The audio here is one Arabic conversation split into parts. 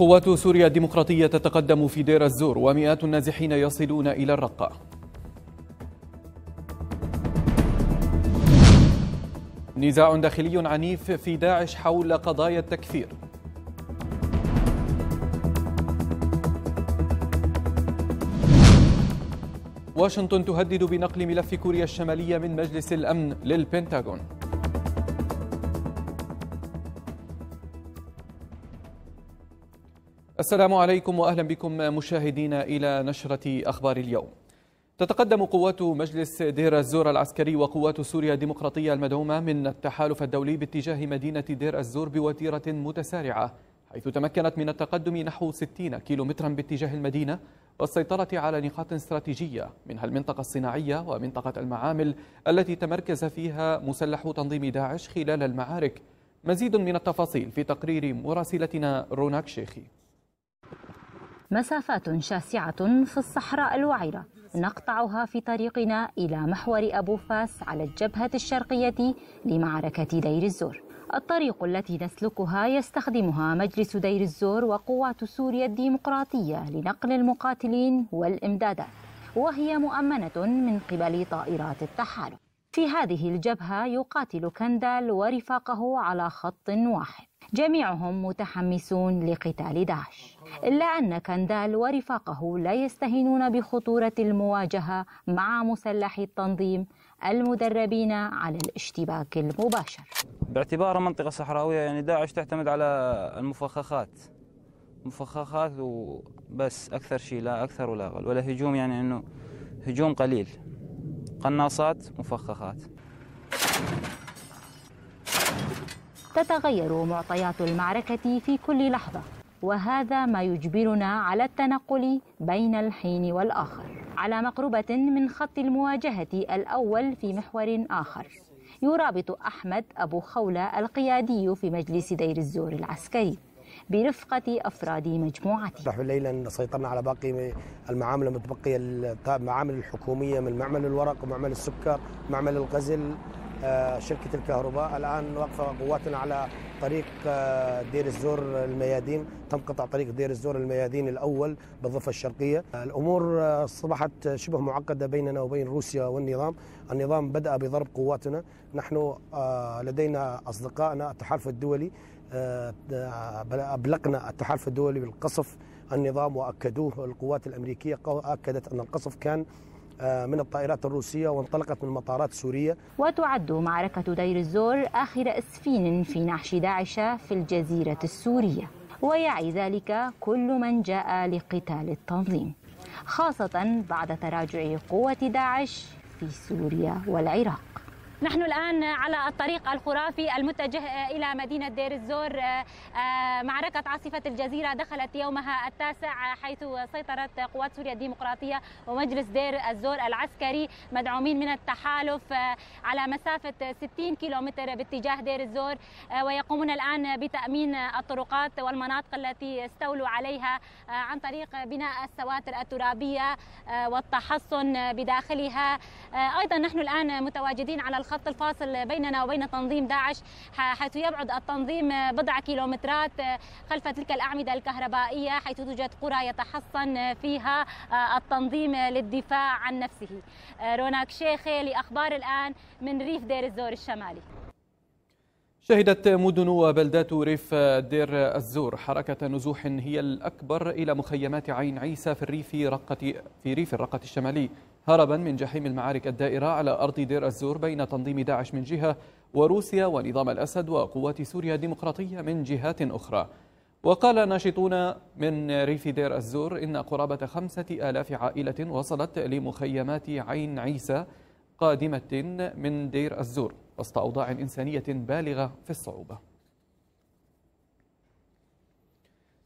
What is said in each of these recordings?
قوات سوريا الديمقراطية تتقدم في دير الزور ومئات النازحين يصلون إلى الرقة نزاع داخلي عنيف في داعش حول قضايا التكفير واشنطن تهدد بنقل ملف كوريا الشمالية من مجلس الأمن للبنتاغون السلام عليكم واهلا بكم مشاهدينا الى نشره اخبار اليوم. تتقدم قوات مجلس دير الزور العسكري وقوات سوريا الديمقراطيه المدعومه من التحالف الدولي باتجاه مدينه دير الزور بوتيره متسارعه حيث تمكنت من التقدم نحو 60 كيلومترا باتجاه المدينه والسيطره على نقاط استراتيجيه منها المنطقه الصناعيه ومنطقه المعامل التي تمركز فيها مسلح تنظيم داعش خلال المعارك. مزيد من التفاصيل في تقرير مراسلتنا روناك شيخي. مسافات شاسعة في الصحراء الوعرة نقطعها في طريقنا إلى محور أبو فاس على الجبهة الشرقية لمعركة دير الزور الطريق التي نسلكها يستخدمها مجلس دير الزور وقوات سوريا الديمقراطية لنقل المقاتلين والإمدادات وهي مؤمنة من قبل طائرات التحالف في هذه الجبهة يقاتل كندال ورفاقه على خط واحد جميعهم متحمسون لقتال داعش إلا أن كندال ورفاقه لا يستهينون بخطورة المواجهة مع مسلحي التنظيم المدربين على الاشتباك المباشر باعتبار منطقة صحراوية يعني داعش تعتمد على المفخخات مفخخات وبس أكثر شيء لا أكثر ولا أقل ولا هجوم يعني أنه هجوم قليل قناصات مفخخات تتغير معطيات المعركة في كل لحظة وهذا ما يجبرنا على التنقل بين الحين والآخر على مقربة من خط المواجهة الأول في محور آخر يرابط أحمد أبو خولة القيادي في مجلس دير الزور العسكري برفقة أفراد مجموعته نحن ليلا سيطرنا على باقي المعامل المتبقية المعامل الحكومية من معمل الورق ومعمل السكر معمل الغزل آه، شركة الكهرباء الآن واقفة قواتنا على طريق آه، دير الزور الميادين تم قطع طريق دير الزور الميادين الأول بالضفة الشرقية الأمور آه، أصبحت شبه معقدة بيننا وبين روسيا والنظام النظام بدأ بضرب قواتنا نحن لدينا أصدقائنا التحالف الدولي أبلقنا التحالف الدولي بالقصف النظام وأكدوه القوات الأمريكية أكدت أن القصف كان آه، من الطائرات الروسية وانطلقت من مطارات سورية وتعد معركة دير الزور آخر إسفين في نحش داعش في الجزيرة السورية ويعي ذلك كل من جاء لقتال التنظيم خاصة بعد تراجع قوة داعش في سوريا والعراق نحن الآن على الطريق الخرافي المتجه إلى مدينة دير الزور آه، آه، معركة عاصفة الجزيرة دخلت يومها التاسع حيث سيطرت قوات سوريا الديمقراطية ومجلس دير الزور العسكري مدعومين من التحالف آه، على مسافة 60 كيلومتر باتجاه دير الزور ويقومون الآن بتأمين الطرقات والمناطق التي استولوا عليها عن طريق بناء السواتر الترابية والتحصن بداخلها أيضا نحن الآن متواجدين على خط الفاصل بيننا وبين تنظيم داعش حيث يبعد التنظيم بضع كيلومترات خلف تلك الأعمدة الكهربائية حيث توجد قرى يتحصن فيها آه، التنظيم للدفاع عن نفسه آه، روناك شيخي لأخبار الآن من ريف دير الزور الشمالي شهدت مدن وبلدات ريف دير الزور حركة نزوح هي الأكبر إلى مخيمات عين عيسى في الريف رقة في ريف الرقة الشمالي هربا من جحيم المعارك الدائرة على أرض دير الزور بين تنظيم داعش من جهة وروسيا ونظام الأسد وقوات سوريا الديمقراطية من جهات أخرى وقال ناشطون من ريف دير الزور إن قرابة خمسة آلاف عائلة وصلت لمخيمات عين عيسى قادمة من دير الزور وسط أوضاع إنسانية بالغة في الصعوبة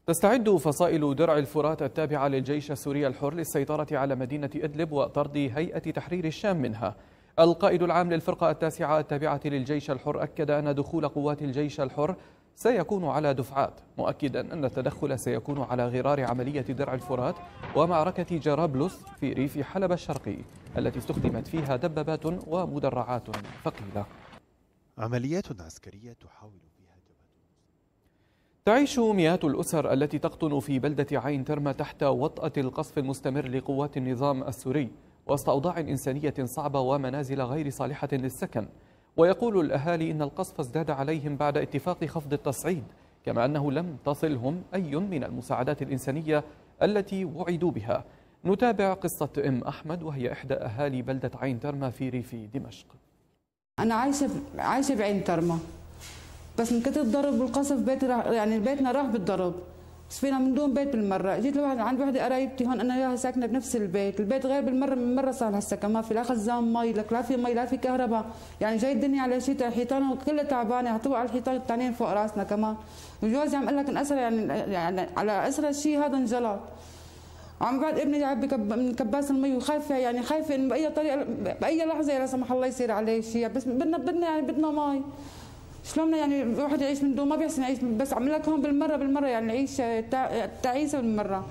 تستعد فصائل درع الفرات التابعة للجيش السوري الحر للسيطرة على مدينة إدلب وطرد هيئة تحرير الشام منها القائد العام للفرقة التاسعة التابعة للجيش الحر أكد أن دخول قوات الجيش الحر سيكون على دفعات مؤكدا أن التدخل سيكون على غرار عملية درع الفرات ومعركة جرابلس في ريف حلب الشرقي التي استخدمت فيها دبابات ومدرعات ثقيلة عمليات عسكرية تحاول تعيش مئات الأسر التي تقطن في بلدة عين ترمى تحت وطأة القصف المستمر لقوات النظام السوري وسط أوضاع إنسانية صعبة ومنازل غير صالحة للسكن ويقول الأهالي إن القصف ازداد عليهم بعد اتفاق خفض التصعيد كما أنه لم تصلهم أي من المساعدات الإنسانية التي وعدوا بها نتابع قصة أم أحمد وهي إحدى أهالي بلدة عين ترمى في ريف دمشق أنا عايشة عايشة بعين ترمى بس من كتر الضرب والقصف بيت راح يعني بيتنا راح بالضرب بس فينا من دون بيت بالمره جيت لواحد عند وحده قرايبتي هون انا وياها ساكنه بنفس البيت البيت غير بالمره من مره صار هالسكن ما في لا خزان مي لك لا في مي لا في كهرباء يعني جاي الدنيا على شتاء حيطان كلها تعبانه حطوا على الحيطان الثانيين فوق راسنا كمان وجوزي عم قال لك اسرى يعني يعني على اسرى شيء هذا انجلط عم بعد ابني قاعد من كباس المي وخايفه يعني خايفه انه باي طريقه باي لحظه لا سمح الله يصير عليه شيء بس بدنا بدنا يعني بدنا مي شلون يعني الواحد يعيش من دون ما بيحسن يعيش بس عم لك هون بالمره بالمره يعني نعيش تعيسه بالمره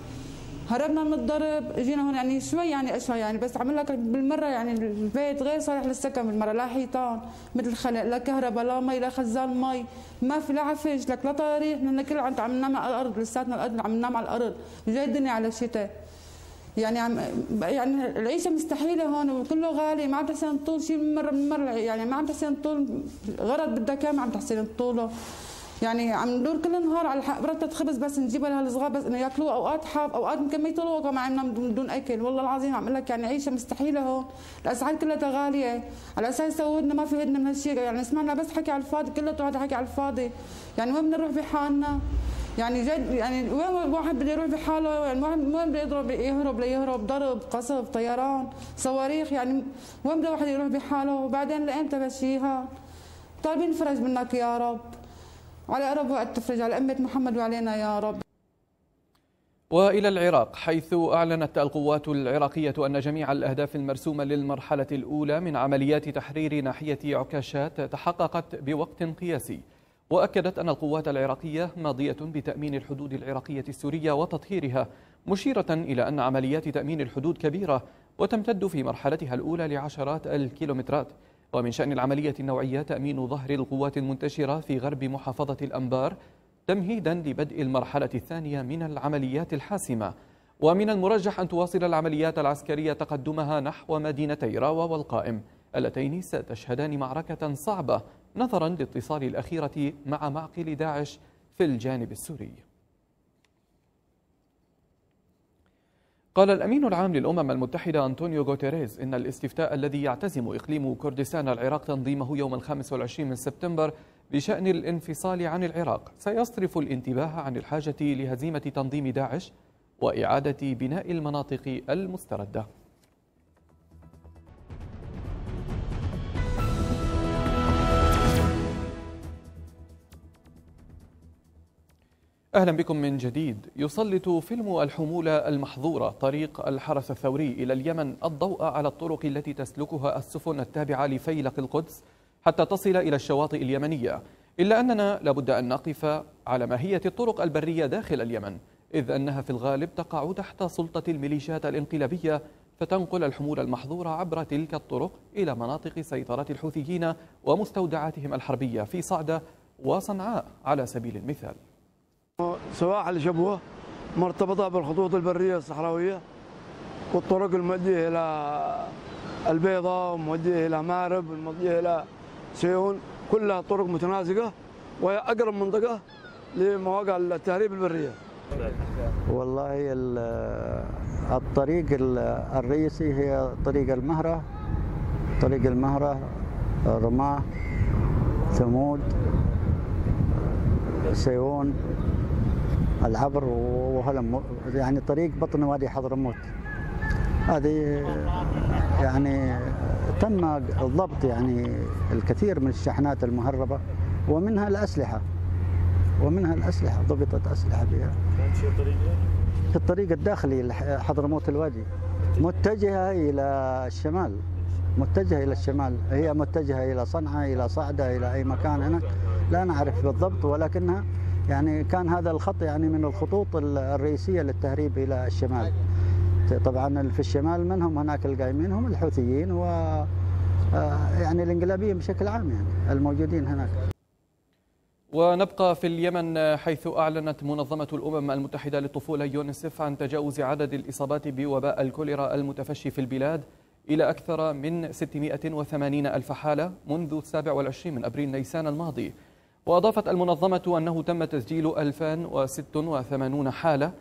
هربنا من الضرب جينا هون يعني شوي يعني اشوى يعني بس عم لك بالمره يعني البيت غير صالح للسكن بالمره لا حيطان مثل خلق لا كهرباء لا مي لا خزان مي ما في لا عفش لك لا طريق لان كل عم ننام على الارض لساتنا الارض عم ننام على الارض جاي الدنيا على الشتاء يعني عم يعني العيشه مستحيله هون وكله غالي ما عم تحسن طول شيء من مره من مره يعني ما عم تحسن طول غرض بدك اياه ما عم تحسن طوله يعني عم ندور كل النهار على برتة خبز بس نجيبها لهالصغار بس انه ياكلوها اوقات حاب اوقات مكميت الوقت ما من بدون اكل والله العظيم عم لك يعني عيشه مستحيله هون الاسعار كلها غاليه على اساس سوودنا ما في هدنا من هالشيء يعني سمعنا بس حكي على الفاضي كله هذا حكي على الفاضي يعني وين بدنا نروح بحالنا يعني جد يعني وين الواحد بده يروح بحاله وين يعني الواحد وين بده يضرب يهرب ليهرب ضرب قصف طيران صواريخ يعني وين بده الواحد يروح بحاله وبعدين لامتى بشيها طالبين طيب فرج منك يا رب على أقرب وقت تفرج على أمة محمد وعلينا يا رب والى العراق حيث اعلنت القوات العراقيه ان جميع الاهداف المرسومه للمرحله الاولى من عمليات تحرير ناحيه عكاشات تحققت بوقت قياسي وأكدت أن القوات العراقية ماضية بتأمين الحدود العراقية السورية وتطهيرها مشيرة إلى أن عمليات تأمين الحدود كبيرة وتمتد في مرحلتها الأولى لعشرات الكيلومترات ومن شأن العملية النوعية تأمين ظهر القوات المنتشرة في غرب محافظة الأنبار تمهيدا لبدء المرحلة الثانية من العمليات الحاسمة ومن المرجح أن تواصل العمليات العسكرية تقدمها نحو مدينتي راوة والقائم اللتين ستشهدان معركة صعبة نظرا لاتصال الأخيرة مع معقل داعش في الجانب السوري قال الأمين العام للأمم المتحدة أنطونيو غوتيريز إن الاستفتاء الذي يعتزم إقليم كردستان العراق تنظيمه يوم الخامس والعشرين من سبتمبر بشأن الانفصال عن العراق سيصرف الانتباه عن الحاجة لهزيمة تنظيم داعش وإعادة بناء المناطق المستردة أهلا بكم من جديد يسلط فيلم الحمولة المحظورة طريق الحرس الثوري إلى اليمن الضوء على الطرق التي تسلكها السفن التابعة لفيلق القدس حتى تصل إلى الشواطئ اليمنية إلا أننا لابد أن نقف على ماهية الطرق البرية داخل اليمن إذ أنها في الغالب تقع تحت سلطة الميليشيات الانقلابية فتنقل الحمولة المحظورة عبر تلك الطرق إلى مناطق سيطرة الحوثيين ومستودعاتهم الحربية في صعدة وصنعاء على سبيل المثال سواحل شبوه مرتبطة بالخطوط البرية الصحراوية والطرق المؤدية إلى البيضاء ومؤدية إلى مارب ومؤدية إلى سيون كلها طرق متناسقة وهي أقرب منطقة لمواقع التهريب البرية والله الطريق الرئيسي هي طريق المهرة طريق المهرة رماه ثمود سيون العبر وهلم يعني طريق بطن وادي حضرموت هذه يعني تم ضبط يعني الكثير من الشحنات المهربة ومنها الأسلحة ومنها الأسلحة ضبطت أسلحة بها في الطريق الداخلي لحضرموت الوادي متجهة إلى الشمال متجهة إلى الشمال هي متجهة إلى صنعاء إلى صعدة إلى أي مكان هناك لا نعرف بالضبط ولكنها يعني كان هذا الخط يعني من الخطوط الرئيسية للتهريب إلى الشمال طبعا في الشمال منهم هناك القايمين هم الحوثيين و آه، يعني الانقلابيين بشكل عام يعني الموجودين هناك ونبقى في اليمن حيث أعلنت منظمة الأمم المتحدة للطفولة يونسف عن تجاوز عدد الإصابات بوباء الكوليرا المتفشي في البلاد إلى أكثر من 680 ألف حالة منذ 27 من أبريل نيسان الماضي وأضافت المنظمة أنه تم تسجيل 2086 حالة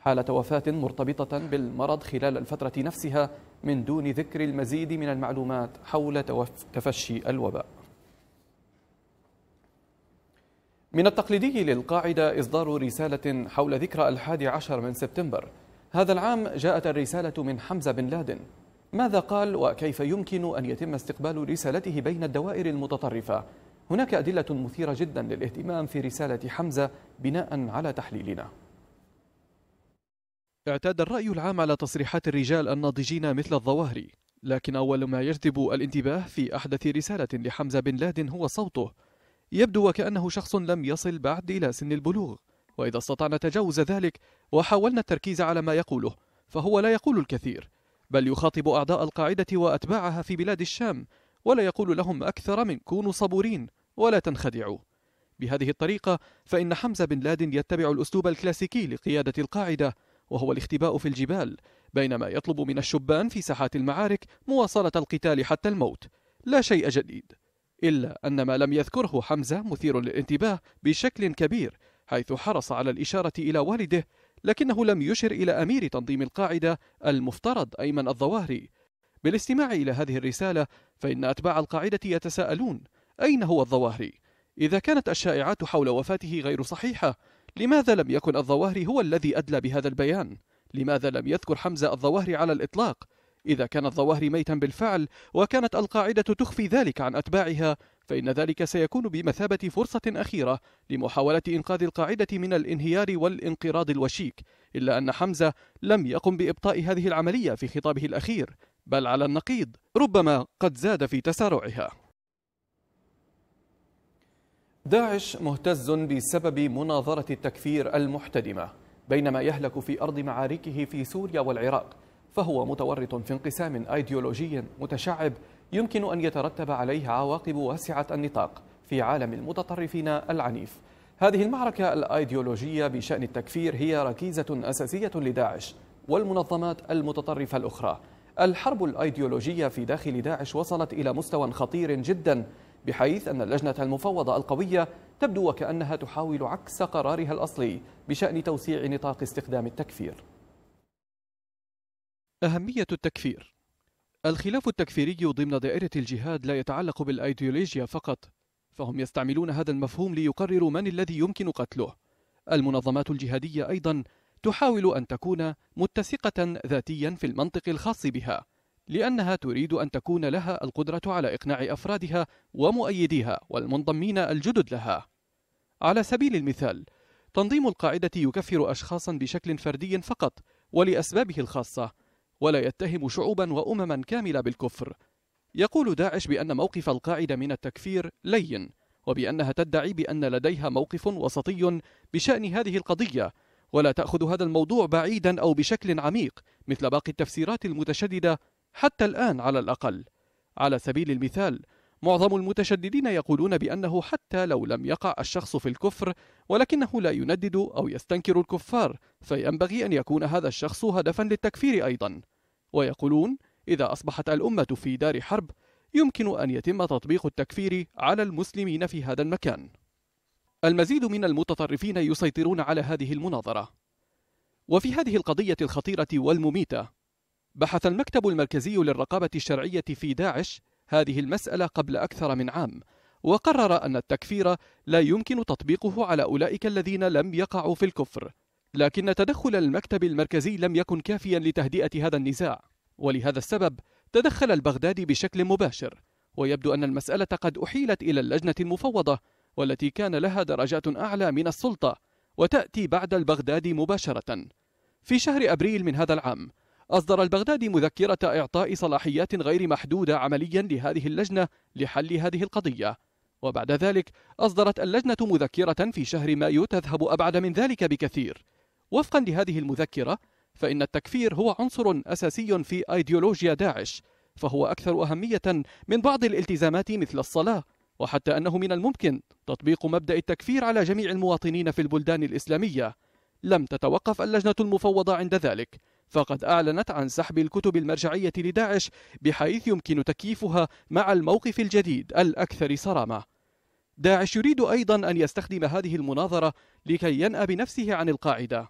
حالة وفاة مرتبطة بالمرض خلال الفترة نفسها من دون ذكر المزيد من المعلومات حول تفشي الوباء من التقليدي للقاعدة إصدار رسالة حول ذكرى الحادي عشر من سبتمبر هذا العام جاءت الرسالة من حمزة بن لادن ماذا قال وكيف يمكن أن يتم استقبال رسالته بين الدوائر المتطرفة هناك أدلة مثيرة جدا للاهتمام في رسالة حمزة بناء على تحليلنا اعتاد الرأي العام على تصريحات الرجال الناضجين مثل الظواهري لكن أول ما يجذب الانتباه في أحدث رسالة لحمزة بن لادن هو صوته يبدو وكأنه شخص لم يصل بعد إلى سن البلوغ وإذا استطعنا تجاوز ذلك وحاولنا التركيز على ما يقوله فهو لا يقول الكثير بل يخاطب أعضاء القاعدة وأتباعها في بلاد الشام ولا يقول لهم أكثر من كونوا صبورين ولا تنخدعوا بهذه الطريقة فإن حمزة بن لادن يتبع الأسلوب الكلاسيكي لقيادة القاعدة وهو الاختباء في الجبال بينما يطلب من الشبان في ساحات المعارك مواصلة القتال حتى الموت لا شيء جديد إلا أن ما لم يذكره حمزة مثير للانتباه بشكل كبير حيث حرص على الإشارة إلى والده لكنه لم يشر إلى أمير تنظيم القاعدة المفترض أيمن الظواهري بالاستماع إلى هذه الرسالة فإن أتباع القاعدة يتساءلون أين هو الظواهري؟ إذا كانت الشائعات حول وفاته غير صحيحة لماذا لم يكن الظواهري هو الذي أدلى بهذا البيان؟ لماذا لم يذكر حمزة الظواهري على الإطلاق؟ إذا كان الظواهري ميتا بالفعل وكانت القاعدة تخفي ذلك عن أتباعها فإن ذلك سيكون بمثابة فرصة أخيرة لمحاولة إنقاذ القاعدة من الانهيار والانقراض الوشيك إلا أن حمزة لم يقم بإبطاء هذه العملية في خطابه الأخير بل على النقيض ربما قد زاد في تسارعها داعش مهتز بسبب مناظرة التكفير المحتدمة بينما يهلك في أرض معاركه في سوريا والعراق فهو متورط في انقسام أيديولوجي متشعب يمكن أن يترتب عليه عواقب واسعة النطاق في عالم المتطرفين العنيف هذه المعركة الأيديولوجية بشأن التكفير هي ركيزة أساسية لداعش والمنظمات المتطرفة الأخرى الحرب الايديولوجيه في داخل داعش وصلت الى مستوى خطير جدا بحيث ان اللجنه المفوضه القويه تبدو وكانها تحاول عكس قرارها الاصلي بشان توسيع نطاق استخدام التكفير. اهميه التكفير الخلاف التكفيري ضمن دائره الجهاد لا يتعلق بالايديولوجيا فقط، فهم يستعملون هذا المفهوم ليقرروا من الذي يمكن قتله. المنظمات الجهاديه ايضا تحاول أن تكون متسقة ذاتيا في المنطق الخاص بها لأنها تريد أن تكون لها القدرة على إقناع أفرادها ومؤيديها والمنضمين الجدد لها على سبيل المثال تنظيم القاعدة يكفر أشخاصا بشكل فردي فقط ولأسبابه الخاصة ولا يتهم شعوبا وأمما كاملة بالكفر يقول داعش بأن موقف القاعدة من التكفير لين وبأنها تدعي بأن لديها موقف وسطي بشأن هذه القضية ولا تأخذ هذا الموضوع بعيدا أو بشكل عميق مثل باقي التفسيرات المتشددة حتى الآن على الأقل على سبيل المثال معظم المتشددين يقولون بأنه حتى لو لم يقع الشخص في الكفر ولكنه لا يندد أو يستنكر الكفار فينبغي أن يكون هذا الشخص هدفا للتكفير أيضا ويقولون إذا أصبحت الأمة في دار حرب يمكن أن يتم تطبيق التكفير على المسلمين في هذا المكان المزيد من المتطرفين يسيطرون على هذه المناظرة وفي هذه القضية الخطيرة والمميتة بحث المكتب المركزي للرقابة الشرعية في داعش هذه المسألة قبل أكثر من عام وقرر أن التكفير لا يمكن تطبيقه على أولئك الذين لم يقعوا في الكفر لكن تدخل المكتب المركزي لم يكن كافيا لتهدئة هذا النزاع ولهذا السبب تدخل البغدادي بشكل مباشر ويبدو أن المسألة قد أحيلت إلى اللجنة المفوضة والتي كان لها درجات أعلى من السلطة وتأتي بعد البغدادي مباشرة في شهر أبريل من هذا العام أصدر البغدادي مذكرة إعطاء صلاحيات غير محدودة عمليا لهذه اللجنة لحل هذه القضية وبعد ذلك أصدرت اللجنة مذكرة في شهر مايو تذهب أبعد من ذلك بكثير وفقا لهذه المذكرة فإن التكفير هو عنصر أساسي في أيديولوجيا داعش فهو أكثر أهمية من بعض الالتزامات مثل الصلاة وحتى أنه من الممكن تطبيق مبدأ التكفير على جميع المواطنين في البلدان الإسلامية لم تتوقف اللجنة المفوضة عند ذلك فقد أعلنت عن سحب الكتب المرجعية لداعش بحيث يمكن تكييفها مع الموقف الجديد الأكثر صرامة داعش يريد أيضا أن يستخدم هذه المناظرة لكي ينأى بنفسه عن القاعدة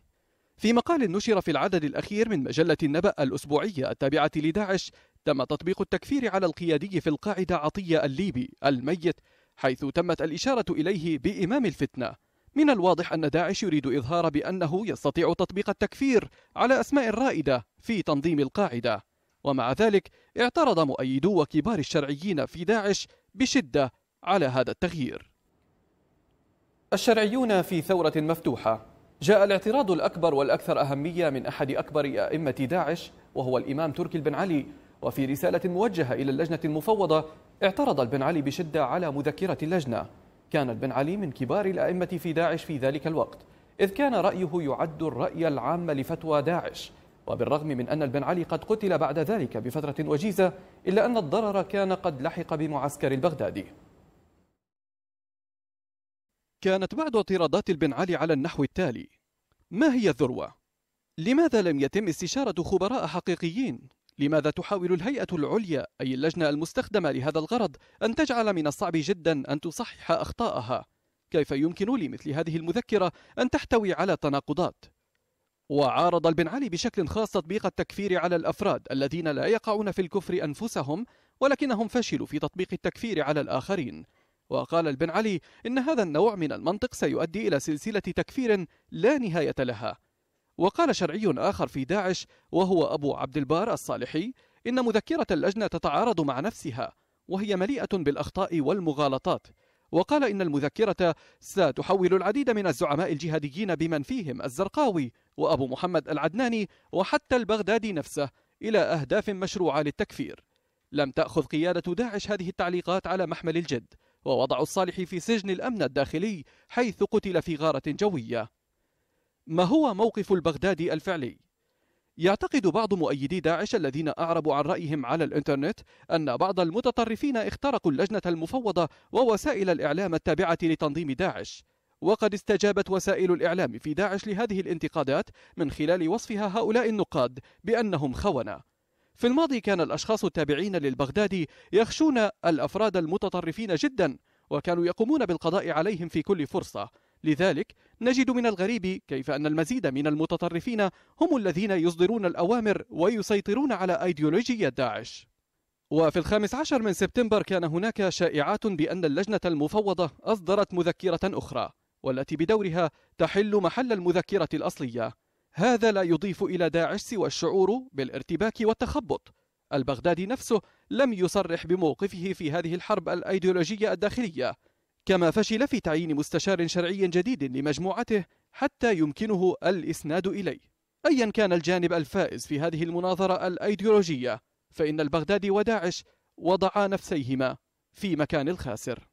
في مقال نشر في العدد الأخير من مجلة النبأ الأسبوعية التابعة لداعش تم تطبيق التكفير على القيادي في القاعدة عطية الليبي الميت حيث تمت الإشارة إليه بإمام الفتنة من الواضح أن داعش يريد إظهار بأنه يستطيع تطبيق التكفير على أسماء الرائدة في تنظيم القاعدة ومع ذلك اعترض مؤيدو وكبار الشرعيين في داعش بشدة على هذا التغيير الشرعيون في ثورة مفتوحة جاء الاعتراض الأكبر والأكثر أهمية من أحد أكبر أئمة داعش وهو الإمام تركي بن علي وفي رسالة موجهة إلى اللجنة المفوضة اعترض البن علي بشدة على مذكرة اللجنة كان البن علي من كبار الأئمة في داعش في ذلك الوقت إذ كان رأيه يعد الرأي العام لفتوى داعش وبالرغم من أن البن علي قد قتل بعد ذلك بفترة وجيزة إلا أن الضرر كان قد لحق بمعسكر البغدادي كانت بعض اعتراضات البن علي على النحو التالي ما هي الذروة؟ لماذا لم يتم استشارة خبراء حقيقيين؟ لماذا تحاول الهيئة العليا أي اللجنة المستخدمة لهذا الغرض أن تجعل من الصعب جدا أن تصحح أخطاءها؟ كيف يمكن لمثل هذه المذكرة أن تحتوي على تناقضات؟ وعارض البن علي بشكل خاص تطبيق التكفير على الأفراد الذين لا يقعون في الكفر أنفسهم ولكنهم فشلوا في تطبيق التكفير على الآخرين وقال البن علي إن هذا النوع من المنطق سيؤدي إلى سلسلة تكفير لا نهاية لها وقال شرعي آخر في داعش وهو أبو عبد البار الصالحي إن مذكرة اللجنة تتعارض مع نفسها وهي مليئة بالأخطاء والمغالطات وقال إن المذكرة ستحول العديد من الزعماء الجهاديين بمن فيهم الزرقاوي وأبو محمد العدناني وحتى البغدادي نفسه إلى أهداف مشروعة للتكفير لم تأخذ قيادة داعش هذه التعليقات على محمل الجد ووضعوا الصالح في سجن الأمن الداخلي حيث قتل في غارة جوية ما هو موقف البغدادي الفعلي؟ يعتقد بعض مؤيدي داعش الذين أعربوا عن رأيهم على الإنترنت أن بعض المتطرفين اخترقوا اللجنة المفوضة ووسائل الإعلام التابعة لتنظيم داعش وقد استجابت وسائل الإعلام في داعش لهذه الانتقادات من خلال وصفها هؤلاء النقاد بأنهم خونة في الماضي كان الأشخاص التابعين للبغدادي يخشون الأفراد المتطرفين جدا وكانوا يقومون بالقضاء عليهم في كل فرصة لذلك نجد من الغريب كيف أن المزيد من المتطرفين هم الذين يصدرون الأوامر ويسيطرون على أيديولوجية داعش وفي الخامس عشر من سبتمبر كان هناك شائعات بأن اللجنة المفوضة أصدرت مذكرة أخرى والتي بدورها تحل محل المذكرة الأصلية هذا لا يضيف إلى داعش سوى الشعور بالارتباك والتخبط البغدادي نفسه لم يصرح بموقفه في هذه الحرب الأيديولوجية الداخلية كما فشل في تعيين مستشار شرعي جديد لمجموعته حتى يمكنه الإسناد إليه أيا كان الجانب الفائز في هذه المناظرة الأيديولوجية فإن البغدادي وداعش وضعا نفسيهما في مكان الخاسر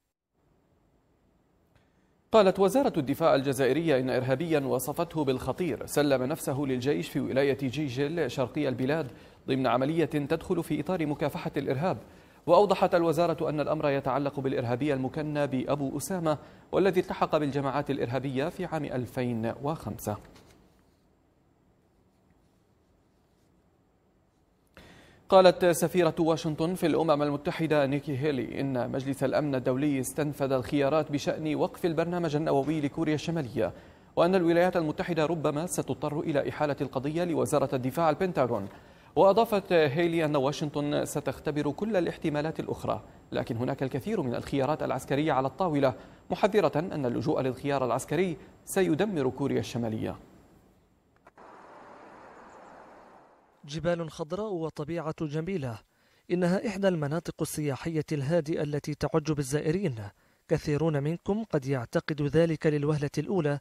قالت وزارة الدفاع الجزائرية إن إرهابيا وصفته بالخطير سلم نفسه للجيش في ولاية جيجل شرقي البلاد ضمن عملية تدخل في إطار مكافحة الإرهاب وأوضحت الوزارة أن الأمر يتعلق بالإرهابي المكنى بأبو أسامة والذي التحق بالجماعات الإرهابية في عام 2005 قالت سفيرة واشنطن في الأمم المتحدة نيكي هيلي إن مجلس الأمن الدولي استنفذ الخيارات بشأن وقف البرنامج النووي لكوريا الشمالية وأن الولايات المتحدة ربما ستضطر إلى إحالة القضية لوزارة الدفاع البنتاغون وأضافت هيلي أن واشنطن ستختبر كل الاحتمالات الأخرى لكن هناك الكثير من الخيارات العسكرية على الطاولة محذرة أن اللجوء للخيار العسكري سيدمر كوريا الشمالية جبال خضراء وطبيعة جميلة إنها إحدى المناطق السياحية الهادئة التي تعج بالزائرين كثيرون منكم قد يعتقد ذلك للوهلة الأولى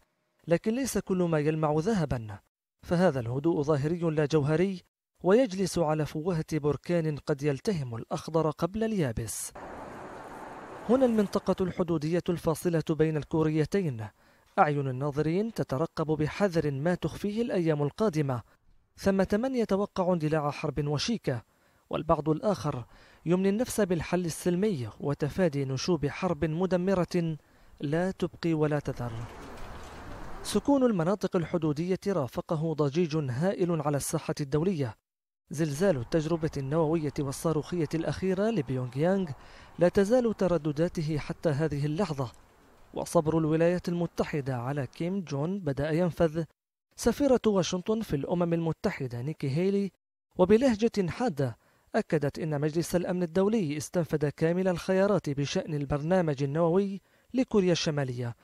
لكن ليس كل ما يلمع ذهبا فهذا الهدوء ظاهري لا جوهري ويجلس على فوهة بركان قد يلتهم الأخضر قبل اليابس هنا المنطقة الحدودية الفاصلة بين الكوريتين أعين الناظرين تترقب بحذر ما تخفيه الأيام القادمة ثمة من يتوقع اندلاع حرب وشيكة والبعض الآخر يمني النفس بالحل السلمي وتفادي نشوب حرب مدمرة لا تبقي ولا تذر سكون المناطق الحدودية رافقه ضجيج هائل على الساحة الدولية زلزال التجربة النووية والصاروخية الأخيرة لبيونغ يانغ لا تزال تردداته حتى هذه اللحظة وصبر الولايات المتحدة على كيم جون بدأ ينفذ سفيرة واشنطن في الأمم المتحدة نيكي هيلي وبلهجة حادة أكدت أن مجلس الأمن الدولي استنفذ كامل الخيارات بشأن البرنامج النووي لكوريا الشمالية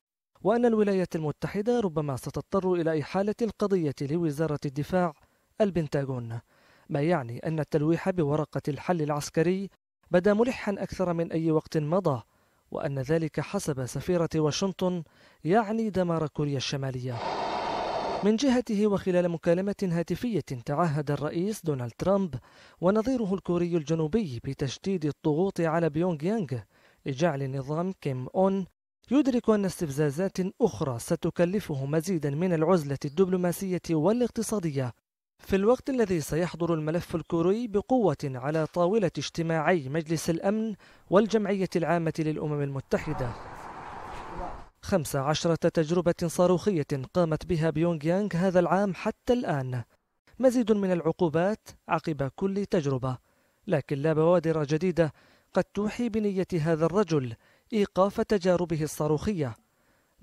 وأن الولايات المتحدة ربما ستضطر إلى إحالة القضية لوزارة الدفاع البنتاغون ما يعني أن التلويح بورقة الحل العسكري بدا ملحا أكثر من أي وقت مضى وأن ذلك حسب سفيرة واشنطن يعني دمار كوريا الشمالية من جهته وخلال مكالمة هاتفية تعهد الرئيس دونالد ترامب ونظيره الكوري الجنوبي بتشديد الضغوط على بيونغ يانغ لجعل نظام كيم أون يدرك أن استفزازات أخرى ستكلفه مزيدا من العزلة الدبلوماسية والاقتصادية في الوقت الذي سيحضر الملف الكوري بقوة على طاولة اجتماعي مجلس الأمن والجمعية العامة للأمم المتحدة خمس عشرة تجربة صاروخية قامت بها بيونغ يانغ هذا العام حتى الآن مزيد من العقوبات عقب كل تجربة لكن لا بوادر جديدة قد توحي بنية هذا الرجل إيقاف تجاربه الصاروخية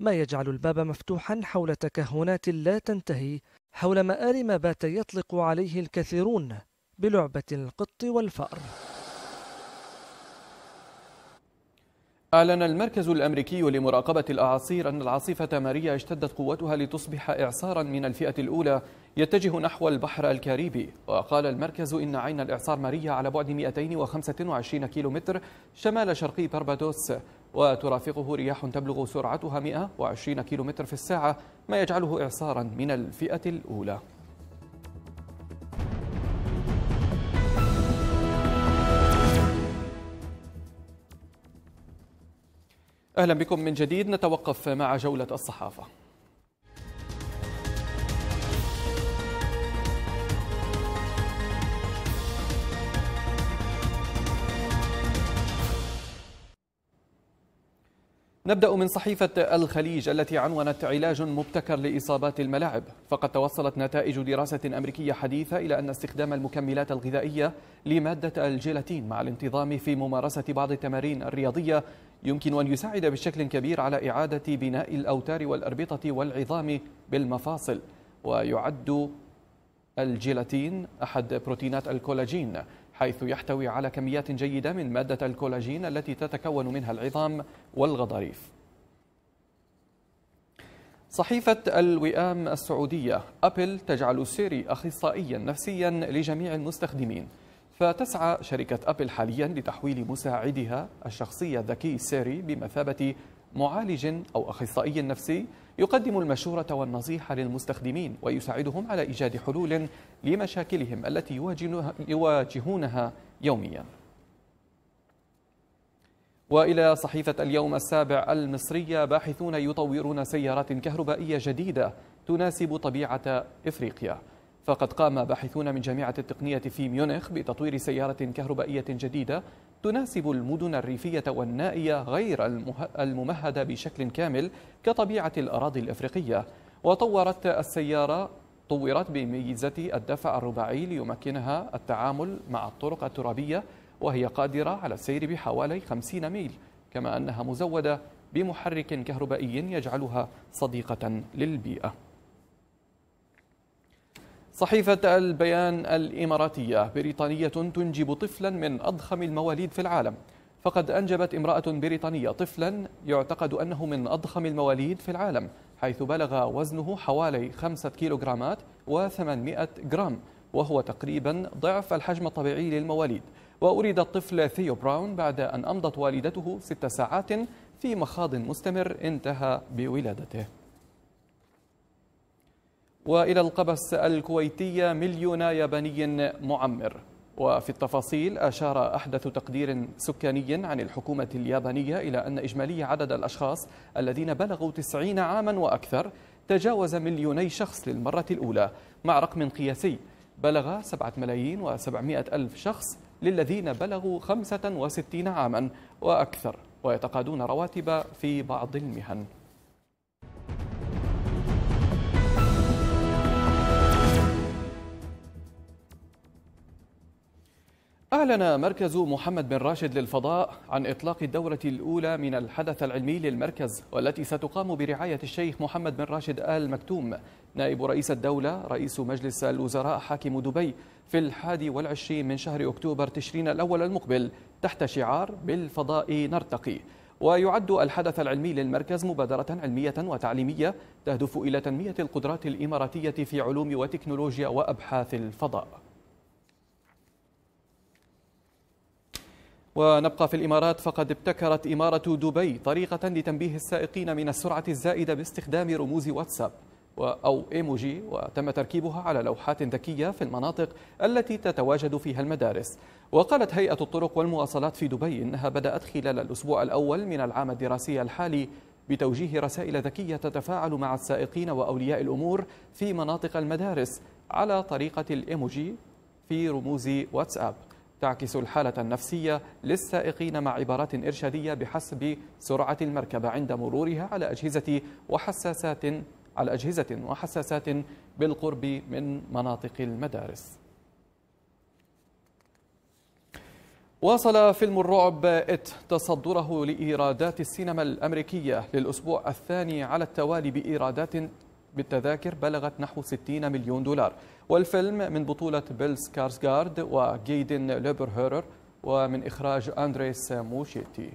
ما يجعل الباب مفتوحا حول تكهنات لا تنتهي حول مآل ما بات يطلق عليه الكثيرون بلعبة القط والفأر أعلن المركز الأمريكي لمراقبة الأعاصير أن العاصفة ماريا اشتدت قوتها لتصبح إعصارا من الفئة الأولى يتجه نحو البحر الكاريبي وقال المركز إن عين الإعصار ماريا على بعد 225 كيلومتر شمال شرقي باربادوس وترافقه رياح تبلغ سرعتها 120 كيلومتر في الساعة ما يجعله إعصارا من الفئة الأولى أهلا بكم من جديد نتوقف مع جولة الصحافة نبدأ من صحيفة الخليج التي عنونت علاج مبتكر لإصابات الملاعب فقد توصلت نتائج دراسة أمريكية حديثة إلى أن استخدام المكملات الغذائية لمادة الجيلاتين مع الانتظام في ممارسة بعض التمارين الرياضية يمكن أن يساعد بشكل كبير على إعادة بناء الأوتار والأربطة والعظام بالمفاصل ويعد الجيلاتين أحد بروتينات الكولاجين حيث يحتوي على كميات جيدة من مادة الكولاجين التي تتكون منها العظام والغضاريف صحيفة الوئام السعودية أبل تجعل سيري أخصائيا نفسيا لجميع المستخدمين فتسعى شركة أبل حاليا لتحويل مساعدها الشخصي الذكي سيري بمثابة معالج أو أخصائي نفسي يقدم المشورة والنصيحة للمستخدمين ويساعدهم على إيجاد حلول لمشاكلهم التي يواجهونها يوميا وإلى صحيفة اليوم السابع المصرية باحثون يطورون سيارات كهربائية جديدة تناسب طبيعة إفريقيا فقد قام باحثون من جامعة التقنية في ميونخ بتطوير سيارة كهربائية جديدة تناسب المدن الريفية والنائية غير الممهدة بشكل كامل كطبيعة الأراضي الإفريقية وطورت السيارة طورت بميزة الدفع الرباعي ليمكنها التعامل مع الطرق الترابية وهي قادرة على السير بحوالي 50 ميل كما أنها مزودة بمحرك كهربائي يجعلها صديقة للبيئة صحيفة البيان الإماراتية بريطانية تنجب طفلا من أضخم المواليد في العالم فقد أنجبت امرأة بريطانية طفلا يعتقد أنه من أضخم المواليد في العالم حيث بلغ وزنه حوالي خمسة كيلوغرامات و800 جرام وهو تقريبا ضعف الحجم الطبيعي للمواليد وأريد الطفل ثيو براون بعد أن أمضت والدته ست ساعات في مخاض مستمر انتهى بولادته وإلى القبس الكويتية مليون ياباني معمر وفي التفاصيل أشار أحدث تقدير سكاني عن الحكومة اليابانية إلى أن إجمالي عدد الأشخاص الذين بلغوا تسعين عاما وأكثر تجاوز مليوني شخص للمرة الأولى مع رقم قياسي بلغ 7 ملايين وسبعمائة ألف شخص للذين بلغوا 65 عاما وأكثر ويتقاضون رواتب في بعض المهن أعلن مركز محمد بن راشد للفضاء عن إطلاق الدورة الأولى من الحدث العلمي للمركز والتي ستقام برعاية الشيخ محمد بن راشد آل مكتوم نائب رئيس الدولة رئيس مجلس الوزراء حاكم دبي في الحادي والعشرين من شهر أكتوبر تشرين الأول المقبل تحت شعار بالفضاء نرتقي ويعد الحدث العلمي للمركز مبادرة علمية وتعليمية تهدف إلى تنمية القدرات الإماراتية في علوم وتكنولوجيا وأبحاث الفضاء ونبقى في الإمارات فقد ابتكرت إمارة دبي طريقة لتنبيه السائقين من السرعة الزائدة باستخدام رموز واتساب أو إيموجي وتم تركيبها على لوحات ذكية في المناطق التي تتواجد فيها المدارس وقالت هيئة الطرق والمواصلات في دبي إنها بدأت خلال الأسبوع الأول من العام الدراسي الحالي بتوجيه رسائل ذكية تتفاعل مع السائقين وأولياء الأمور في مناطق المدارس على طريقة الإيموجي في رموز واتساب تعكس الحالة النفسية للسائقين مع عبارات إرشادية بحسب سرعة المركبة عند مرورها على أجهزة وحساسات على أجهزة وحساسات بالقرب من مناطق المدارس واصل فيلم الرعب إت تصدره لإيرادات السينما الأمريكية للأسبوع الثاني على التوالي بإيرادات بالتذاكر بلغت نحو 60 مليون دولار والفيلم من بطولة بيل سكارسغارد وجيدن ليبرهيرر ومن إخراج أندريس موشيتي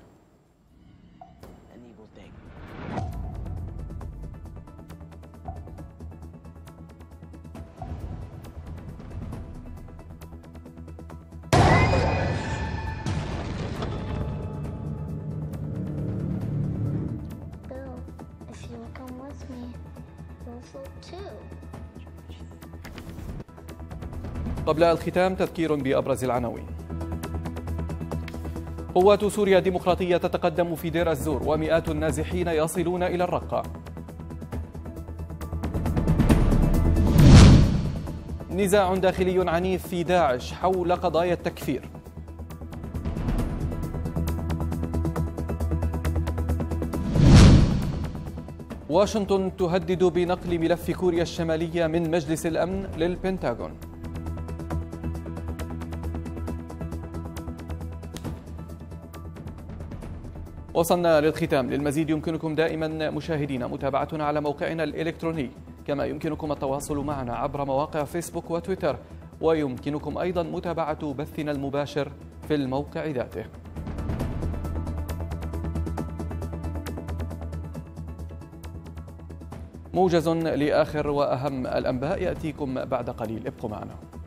قبل الختام تذكير بأبرز العناوين قوات سوريا الديمقراطية تتقدم في دير الزور ومئات النازحين يصلون إلى الرقة نزاع داخلي عنيف في داعش حول قضايا التكفير واشنطن تهدد بنقل ملف كوريا الشمالية من مجلس الأمن للبنتاغون وصلنا للختام للمزيد يمكنكم دائما مشاهدينا متابعتنا على موقعنا الإلكتروني كما يمكنكم التواصل معنا عبر مواقع فيسبوك وتويتر ويمكنكم أيضا متابعة بثنا المباشر في الموقع ذاته موجز لآخر وأهم الأنباء يأتيكم بعد قليل ابقوا معنا